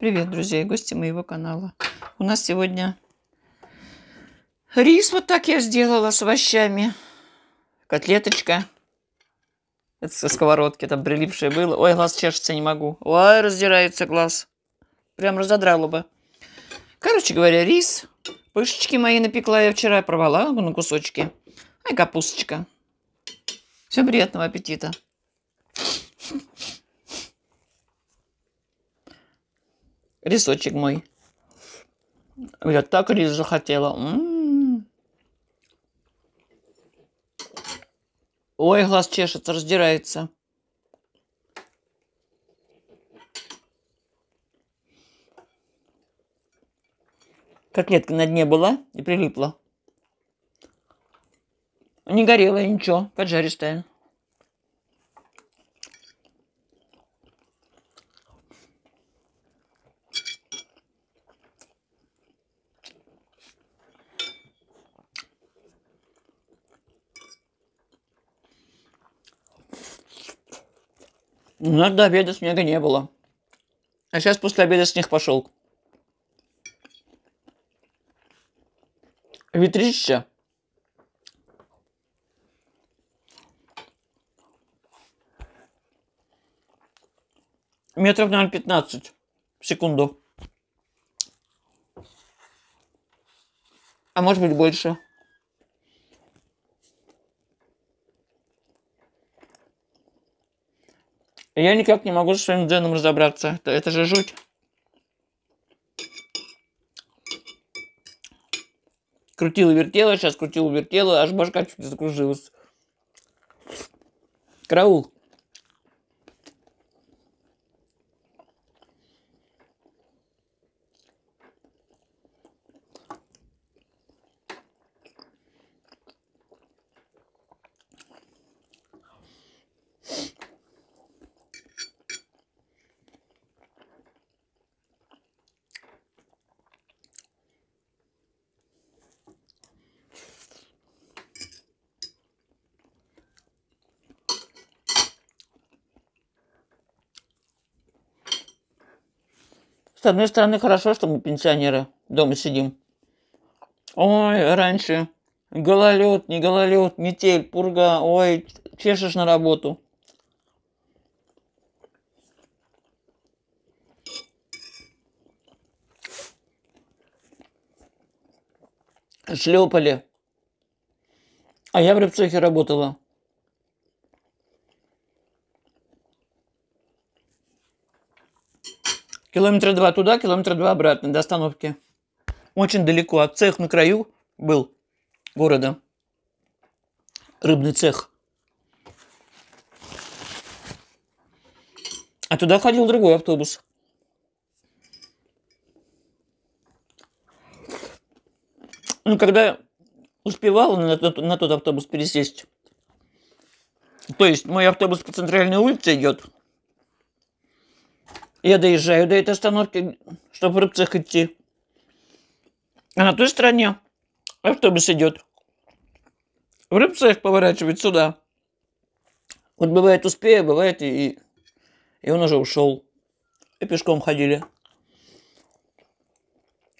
Привет, друзья и гости моего канала. У нас сегодня рис вот так я сделала с овощами. Котлеточка. Это со сковородки, там прилившее было. Ой, глаз чешется, не могу. Ой, раздирается глаз. Прям разодрало бы. Короче говоря, рис. Пышечки мои напекла я вчера, порвала на кусочки. Ай, капусточка. Всем приятного аппетита. Рисочек мой. Я так рис захотела. М-м-м. Ой, глаз чешется, раздирается. Котлетка на дне была и прилипла. Не горела ничего, поджаристая. У нас до обеда снега не было. А сейчас после обеда снег пошел. Ветрище. Метров, наверное, 15 в секунду. А может быть больше. Я никак не могу со своим джином разобраться. Это, это же жуть. Крутила-вертела, сейчас крутила-вертела, аж башка чуть не закружилась. Караул. С одной стороны, хорошо, что мы пенсионеры дома сидим. Ой, раньше гололед, не гололед, метель, пурга, ой, чешешь на работу. Шлепали. А я в рыбцохе работала. Километра два туда, километра два обратно до остановки. Очень далеко. А цех на краю был города. Рыбный цех. А туда ходил другой автобус. Ну, когда успевала на тот, на тот автобус пересесть, то есть мой автобус по центральной улице идет – я доезжаю до этой остановки, чтобы в рыбцах идти. А на той стороне автобус идет. В рыбцах поворачивает сюда. Вот бывает успею, бывает и, и он уже ушел. И пешком ходили.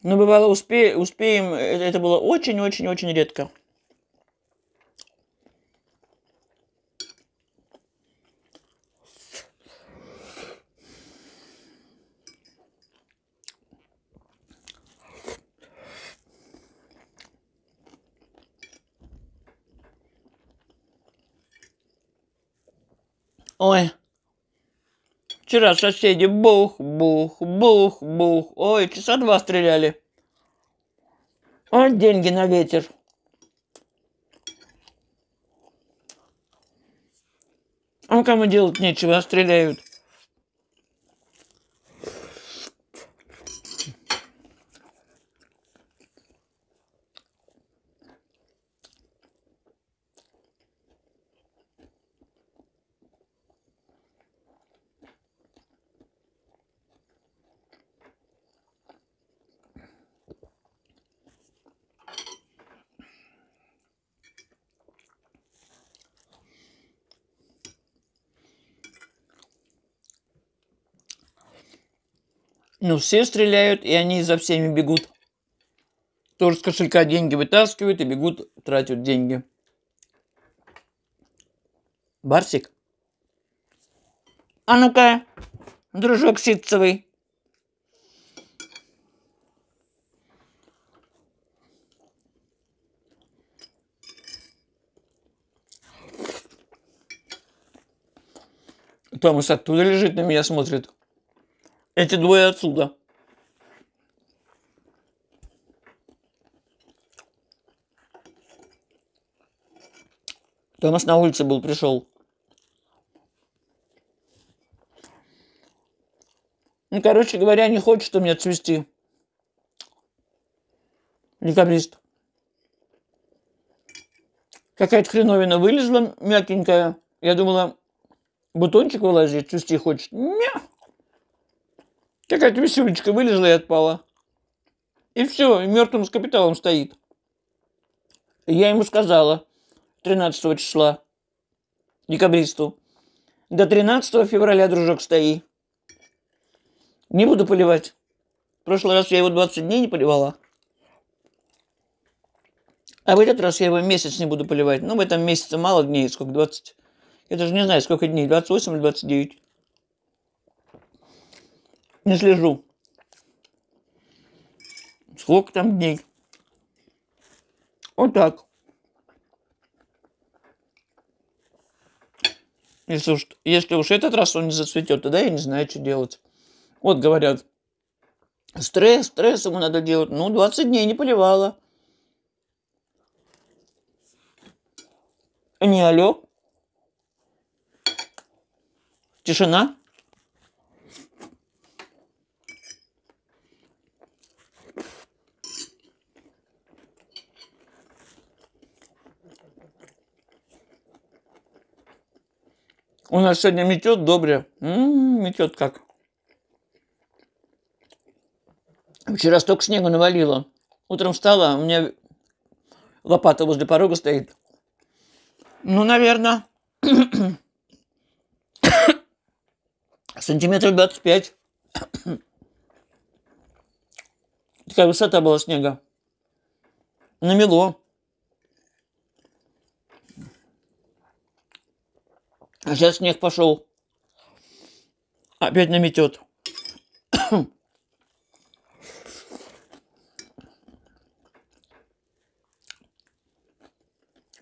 Но ну, бывало успе, успеем, э, это было очень-очень-очень редко. Ой. Вчера соседи бух-бух, бух-бух. Ой, часа два стреляли. Ой, а, деньги на ветер. А кому делать нечего, а стреляют. Ну, все стреляют, и они за всеми бегут. Тоже с кошелька деньги вытаскивают и бегут, тратят деньги. Барсик? А ну-ка, дружок ситцевый. Томас оттуда лежит на меня смотрит. Эти двое отсюда. Томас на улице был, пришел. Ну, короче говоря, не хочет у меня цвести. Декабрист. Какая-то хреновина вылезла мягенькая. Я думала, бутончик вылазит, цвести хочет. Мя! Какая-то веселечка вылезла и отпала. И все, и мертвым с капиталом стоит. И я ему сказала 13 числа, декабристу, до 13 февраля, дружок, стои. Не буду поливать. В прошлый раз я его 20 дней не поливала. А в этот раз я его месяц не буду поливать. Ну, в этом месяце мало дней, сколько, 20. Я даже не знаю, сколько дней, 28 или 29 не слежу. Сколько там дней. Вот так. Если уж, если уж этот раз он не зацветет, тогда я не знаю, что делать. Вот говорят, стресс, стресс ему надо делать. Ну, 20 дней не поливала. Не алло. Тишина. У нас сегодня метет добре. М-м, метет как. Вчера столько снега навалило. Утром встала, у меня лопата возле порога стоит. Ну, наверное, сантиметров 25. Такая высота была снега. Намело. А сейчас снег пошел. Опять наметет.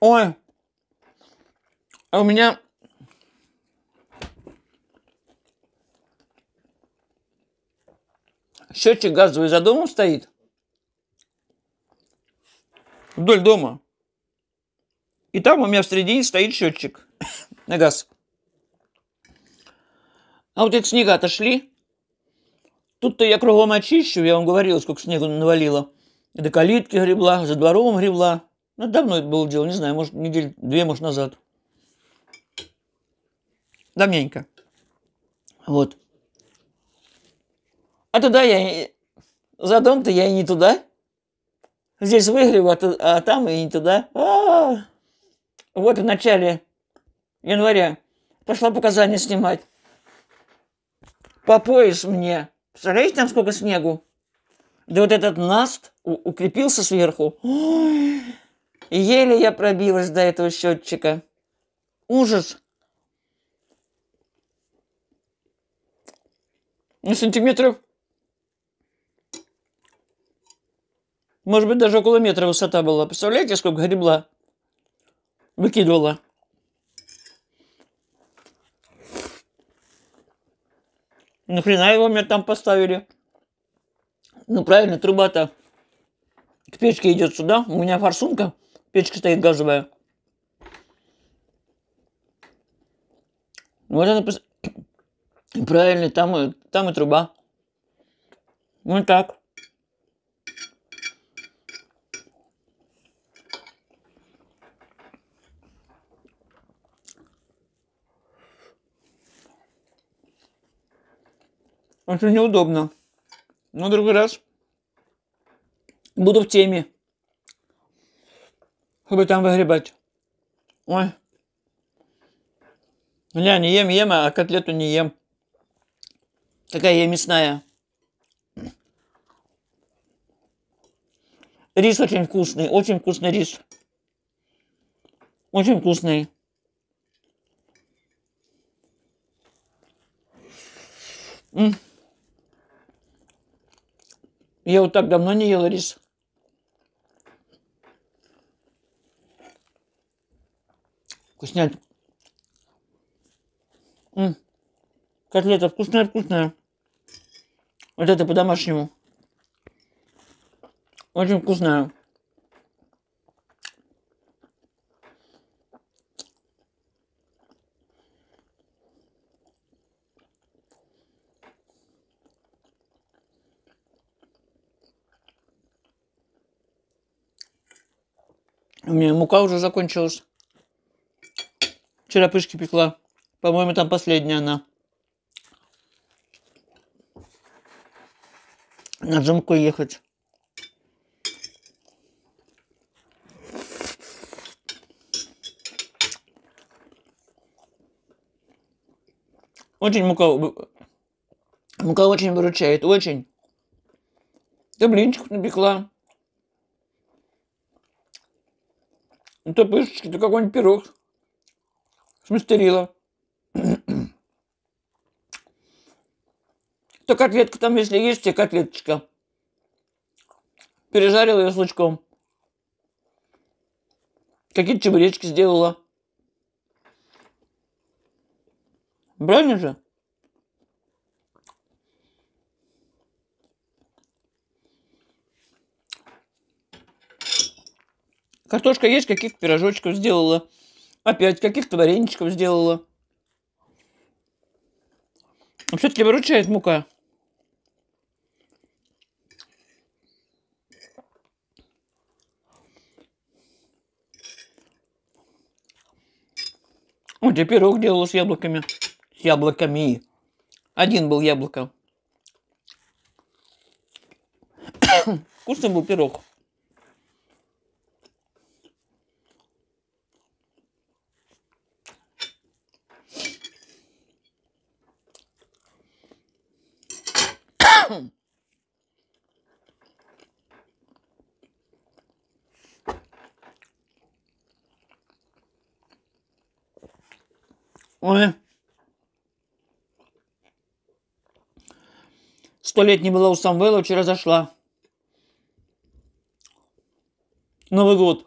Ой, а у меня счетчик газовый за домом стоит. Вдоль дома. И там у меня в середине стоит счетчик на газ. А вот эти снега отошли. Тут-то я кругом очищу, я вам говорил, сколько снегу навалило. И до калитки гребла, за двором гребла. Ну, давно это было дело, не знаю, может, недель две, может, назад. Давненько. Вот. А туда я... За дом-то я и не туда. Здесь выигрываю, а, а там и не туда. А-а-а. Вот в начале января. Пошла показания снимать. По пояс мне. Представляете, там сколько снегу? Да вот этот наст укрепился сверху. Ой, еле я пробилась до этого счетчика. Ужас. На сантиметров. Может быть, даже около метра высота была. Представляете, сколько гребла? Выкидывала. Нахрена его мне там поставили? Ну правильно, труба-то к печке идет сюда. У меня форсунка, печка стоит газовая. Вот это... Правильно, там, и там и труба. Вот так. Очень неудобно. Но ну, другой раз буду в теме. Чтобы там выгребать. Ой. Я не ем, ем, а котлету не ем. Такая я мясная. Рис очень вкусный, очень вкусный рис. Очень вкусный. М -м. Я вот так давно не ела рис. Вкуснять. М-м. Котлета вкусная-вкусная. Вот это по-домашнему. Очень вкусная. меня мука уже закончилась. Вчера пышки пекла. По-моему, там последняя она. На Джимку ехать. Очень мука... Мука очень выручает, очень. Ты блинчик напекла. Это ну, пышечки, это какой-нибудь пирог. Смастерила. То котлетка там, если есть, тебе котлеточка. Пережарила ее с лучком. Какие-то чебуречки сделала. Правильно же? Картошка есть, каких пирожочков сделала. Опять каких-то вареничков сделала. А все-таки выручает мука. Вот я пирог делала с яблоками. С яблоками. Один был яблоко. Вкусный был пирог. Ой. Сто лет не была у Самвела, вчера зашла. Новый год.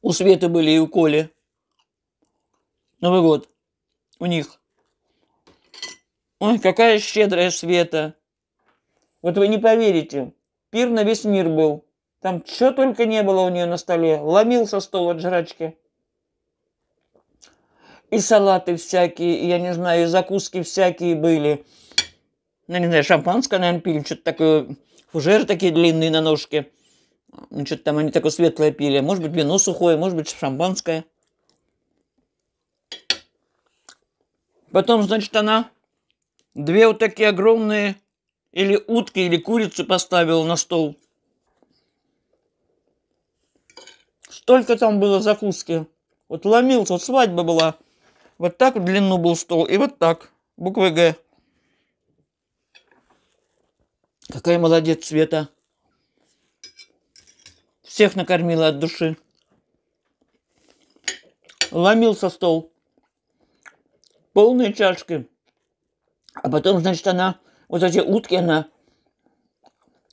У Светы были и у Коли. Новый год. У них. Ой, какая щедрая Света! Вот вы не поверите, пир на весь мир был. Там что только не было у нее на столе. Ломился стол от жрачки. И салаты всякие, и, я не знаю, и закуски всякие были. Ну, не знаю, шампанское, наверное, пили, что-то такое. Фужеры такие длинные на ножке. Ну, что-то там они такое светлое пили. Может быть, вино сухое, может быть, шампанское. Потом, значит, она Две вот такие огромные или утки, или курицы поставила на стол. Столько там было закуски. Вот ломился, вот свадьба была. Вот так в длину был стол, и вот так, буквы «Г». Какая молодец Света. Всех накормила от души. Ломился стол. Полные чашки. А потом, значит, она, вот эти утки, она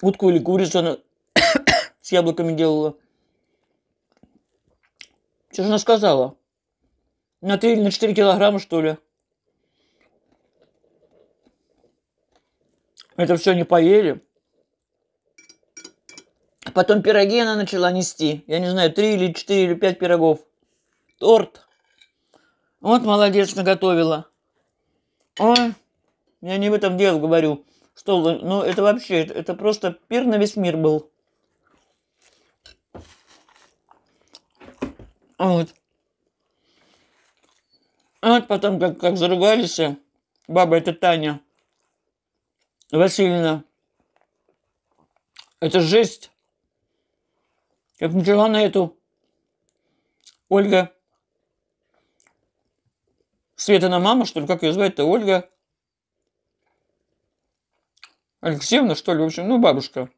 утку или курицу она с яблоками делала. Что же она сказала? На 3 или на 4 килограмма, что ли? Это все не поели. А потом пироги она начала нести. Я не знаю, 3 или 4 или 5 пирогов. Торт. Вот молодец наготовила. Ой. Я не в этом дело говорю. Что, ну это вообще, это просто пир на весь мир был. Вот. вот потом как, как заругались, э, баба это Таня Васильевна. Это жесть. Как начала на эту Ольга. Света на мама, что ли, как ее звать-то? Ольга Алексеевна, что ли, в общем, ну, бабушка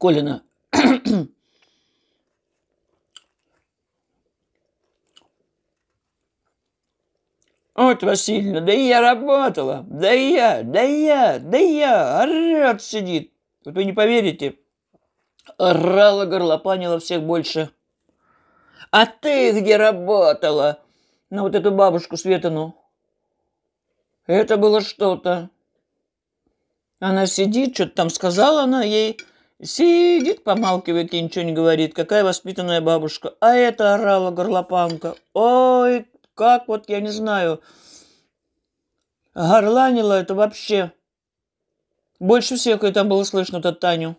Колина. Вот, Васильевна, да я работала, да я, да я, да я, орёт сидит. Вот вы не поверите, орала, горлопанила всех больше. А ты где работала? На вот эту бабушку Светану. Это было что-то. Она сидит, что-то там сказала она ей. Сидит, помалкивает и ничего не говорит. Какая воспитанная бабушка. А это орала горлопанка. Ой, как вот, я не знаю. Горланила это вообще. Больше всех и там было слышно-то Таню.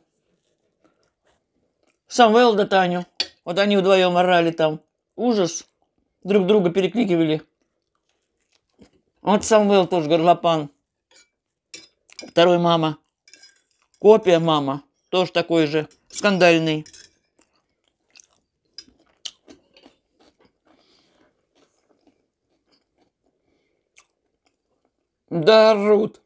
Самвел да Таню. Вот они вдвоем орали там. Ужас. Друг друга перекликивали. Вот Самвел тоже горлопан. Второй мама. Копия мама. Тоже такой же. Скандальный. Да, рут.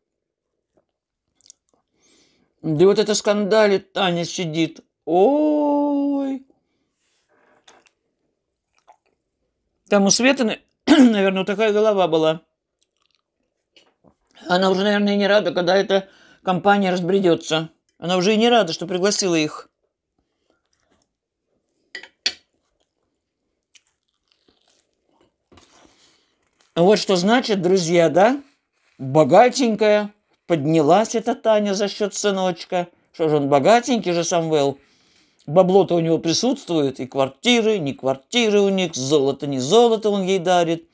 Да вот это скандалит, Таня сидит. Ой. Там у Светы, наверное, такая голова была. Она уже, наверное, не рада, когда эта компания разбредется. Она уже и не рада, что пригласила их. Вот что значит, друзья, да? Богатенькая. Поднялась эта Таня за счет сыночка. Что же он богатенький же, Самвел? Бабло-то у него присутствует. И квартиры, не квартиры у них. Золото, не золото он ей дарит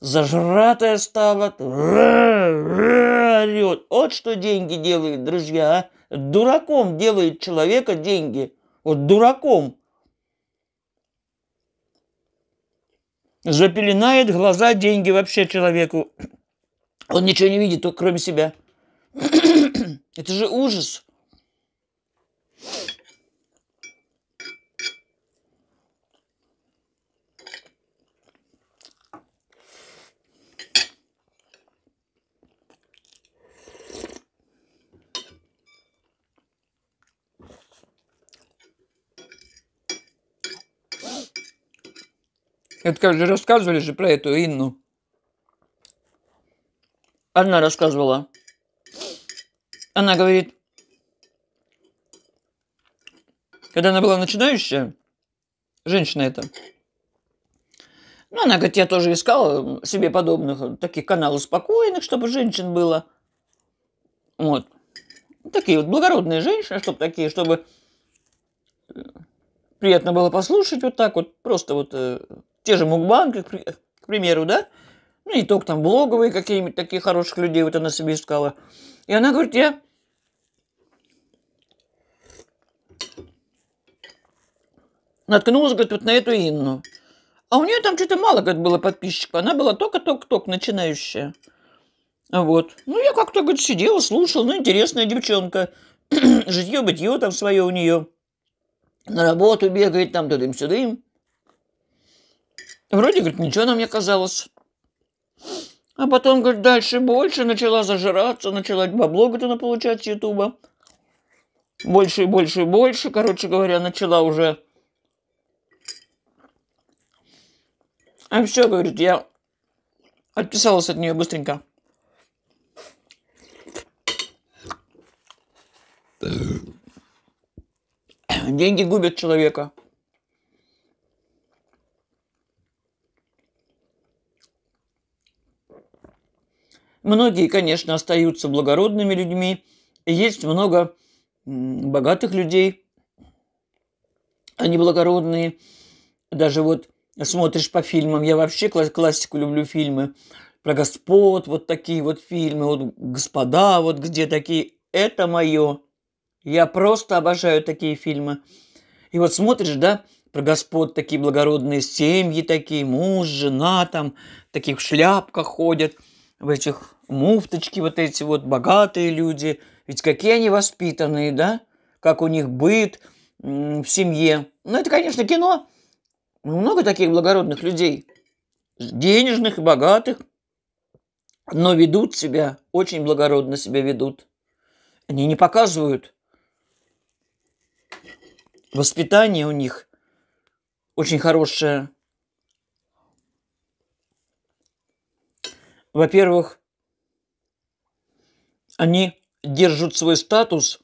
зажратая стала, орет. Вот что деньги делает, друзья, а? Дураком делает человека деньги. Вот дураком. Запеленает глаза деньги вообще человеку. Он ничего не видит, только кроме себя. Это же ужас. Это как же рассказывали же про эту Инну. Она рассказывала. Она говорит, когда она была начинающая, женщина эта, ну, она говорит, я тоже искала себе подобных таких каналов спокойных, чтобы женщин было. Вот. Такие вот благородные женщины, чтобы такие, чтобы приятно было послушать вот так вот, просто вот э, те же мукбанки, к примеру, да? Ну, не только там блоговые какие-нибудь такие хороших людей вот она себе искала. И она говорит, я наткнулась, говорит, вот на эту Инну. А у нее там что-то мало, говорит, было подписчиков. Она была только-только-только начинающая. Вот. Ну, я как-то, говорит, сидела, слушала. Ну, интересная девчонка. Житье-бытье там свое у нее. На работу бегает там тудым-сюдым. Вроде, говорит, ничего нам не казалось. А потом, говорит, дальше больше начала зажираться, начала бабло, говорит, она получать с Ютуба. Больше и больше и больше, короче говоря, начала уже. А все, говорит, я отписалась от нее быстренько. Деньги губят человека. Многие, конечно, остаются благородными людьми. Есть много богатых людей, они благородные. Даже вот смотришь по фильмам, я вообще классику люблю фильмы про господ, вот такие вот фильмы, вот господа, вот где такие, это мое. Я просто обожаю такие фильмы. И вот смотришь, да, про господ такие благородные семьи такие, муж, жена там, таких в шляпках ходят – в этих муфточки, вот эти вот богатые люди. Ведь какие они воспитанные, да? Как у них быт в семье. Ну, это, конечно, кино. Ну, много таких благородных людей, денежных и богатых, но ведут себя, очень благородно себя ведут. Они не показывают. Воспитание у них очень хорошее. Во-первых, они держат свой статус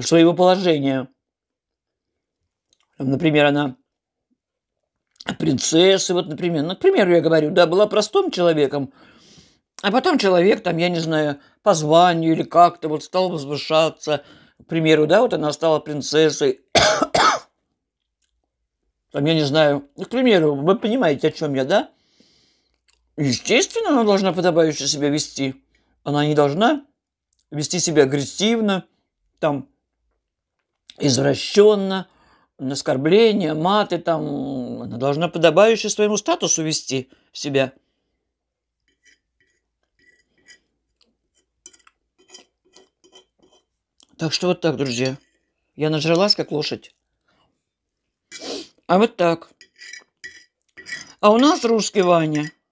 своего положения. Например, она принцесса, вот, например, ну, к примеру, я говорю, да, была простым человеком, а потом человек, там, я не знаю, по званию или как-то вот стал возвышаться, к примеру, да, вот она стала принцессой, там, я не знаю, ну, к примеру, вы понимаете, о чем я, да? Естественно, она должна подобающе себя вести. Она не должна вести себя агрессивно, там, извращенно, на оскорбления, маты, там, она должна подобающе своему статусу вести себя. Так что вот так, друзья. Я нажралась, как лошадь. А вот так. А у нас русский Ваня –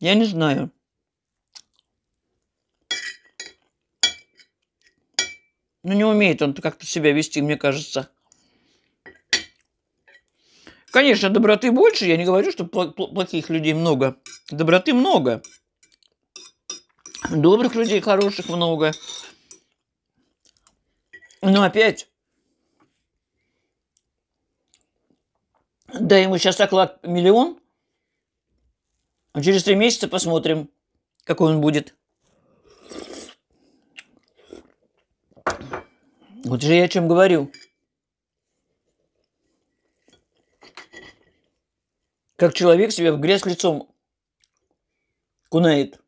Я не знаю. Ну, не умеет он как-то себя вести, мне кажется. Конечно, доброты больше. Я не говорю, что плохих людей много. Доброты много. Добрых людей, хороших много. Но опять, да ему сейчас оклад миллион, но ну, через три месяца посмотрим, какой он будет. Вот же я о чем говорю. Как человек себя в грязь лицом кунает.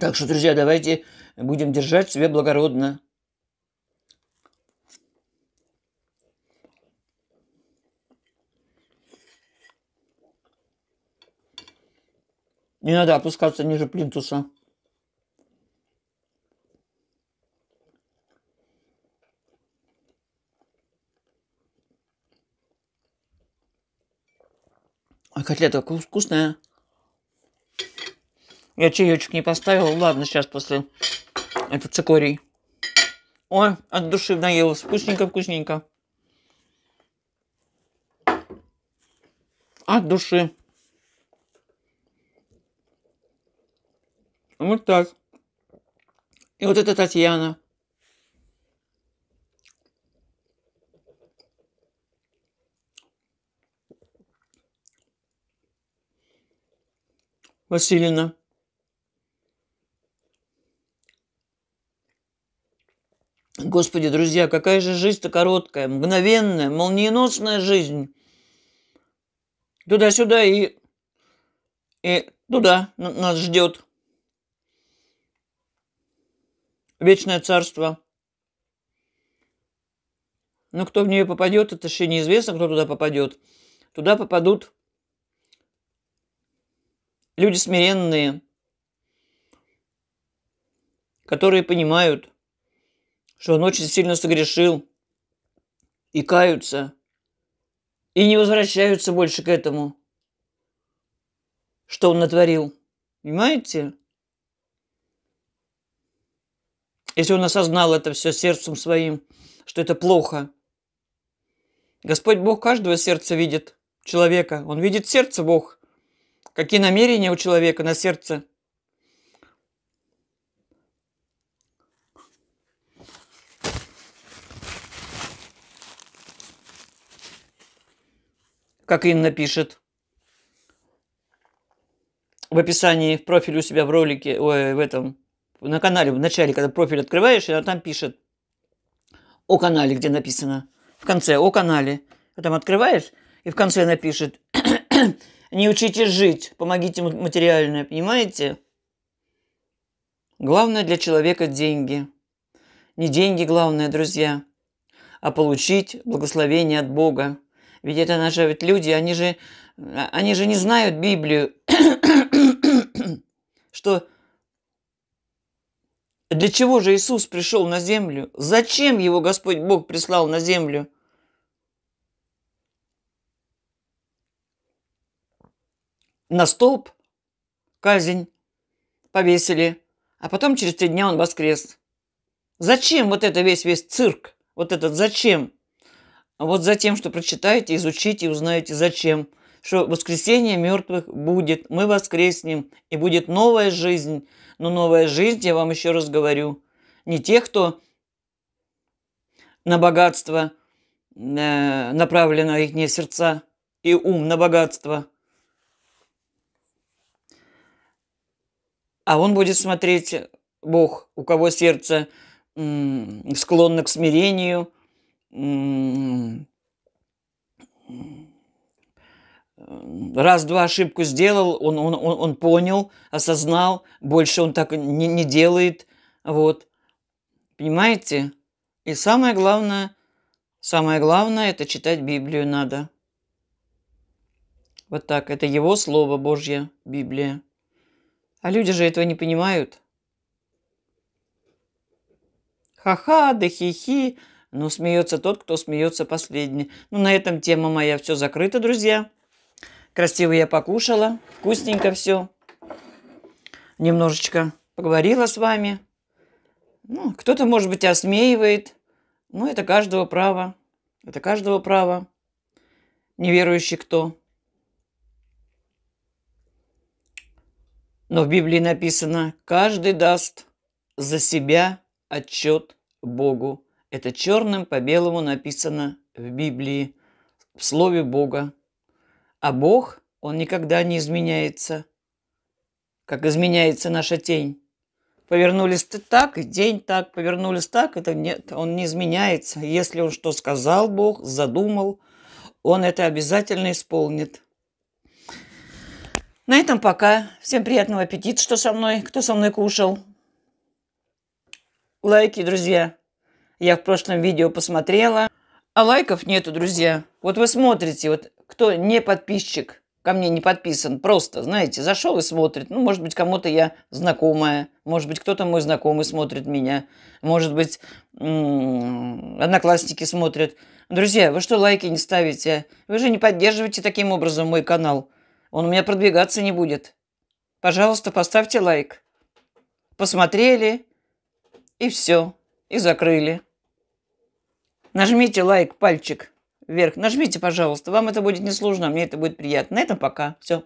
Так что, друзья, давайте будем держать себя благородно. Не надо опускаться ниже плинтуса. Ой, котлета вкусная. Я чаечек не поставил. Ладно, сейчас после этого цикорий. Ой, от души наелась. Вкусненько-вкусненько. От души. Вот так. И вот это Татьяна. Василина. Господи, друзья, какая же жизнь-то короткая, мгновенная, молниеносная жизнь. Туда-сюда и, и туда нас ждет. вечное царство. Но ну, кто в нее попадет, это еще неизвестно, кто туда попадет. Туда попадут люди смиренные, которые понимают, что он очень сильно согрешил, и каются, и не возвращаются больше к этому, что он натворил. Понимаете? Если он осознал это все сердцем своим, что это плохо. Господь Бог каждого сердца видит человека. Он видит сердце Бог. Какие намерения у человека на сердце. Как Инна пишет в описании, в профиле у себя в ролике, ой, в этом, на канале в начале, когда профиль открываешь, она там пишет о канале, где написано. В конце о канале. Потом а открываешь, и в конце напишет «Не учитесь жить, помогите материально», понимаете? Главное для человека – деньги. Не деньги главное, друзья, а получить благословение от Бога. Ведь это наши ведь люди, они же, а, они же не знают Библию, что для чего же Иисус пришел на землю? Зачем его Господь Бог прислал на землю? На столб казнь повесили, а потом через три дня он воскрес. Зачем вот это весь весь цирк? Вот этот зачем? Вот за тем, что прочитаете, изучите и узнаете зачем. Что воскресение мертвых будет, мы воскреснем, и будет новая жизнь – но новая жизнь, я вам еще раз говорю, не тех, кто на богатство э, направлено их не сердца и ум на богатство. А он будет смотреть, Бог, у кого сердце склонно к смирению, раз-два ошибку сделал, он, он, он, он понял, осознал, больше он так не, не делает. Вот. Понимаете? И самое главное, самое главное, это читать Библию надо. Вот так. Это его слово Божье, Библия. А люди же этого не понимают. Ха-ха, да хи-хи. Но смеется тот, кто смеется последний. Ну, на этом тема моя все закрыта, друзья. Красиво я покушала, вкусненько все. Немножечко поговорила с вами. Ну, кто-то, может быть, осмеивает. Но ну, это каждого право. Это каждого право. Неверующий кто. Но в Библии написано, каждый даст за себя отчет Богу. Это черным по белому написано в Библии, в Слове Бога. А Бог, Он никогда не изменяется, как изменяется наша тень. Повернулись ты так, и день так, повернулись так, это нет, он не изменяется. Если он что сказал Бог, задумал, он это обязательно исполнит. На этом пока. Всем приятного аппетита, что со мной, кто со мной кушал. Лайки, друзья. Я в прошлом видео посмотрела. А лайков нету, друзья. Вот вы смотрите, вот кто не подписчик, ко мне не подписан, просто, знаете, зашел и смотрит. Ну, может быть, кому-то я знакомая, может быть, кто-то мой знакомый смотрит меня, может быть, одноклассники смотрят. Друзья, вы что, лайки не ставите? Вы же не поддерживаете таким образом мой канал. Он у меня продвигаться не будет. Пожалуйста, поставьте лайк. Посмотрели, и все, и закрыли. Нажмите лайк, пальчик – вверх. Нажмите, пожалуйста, вам это будет несложно, а мне это будет приятно. На этом пока. Все.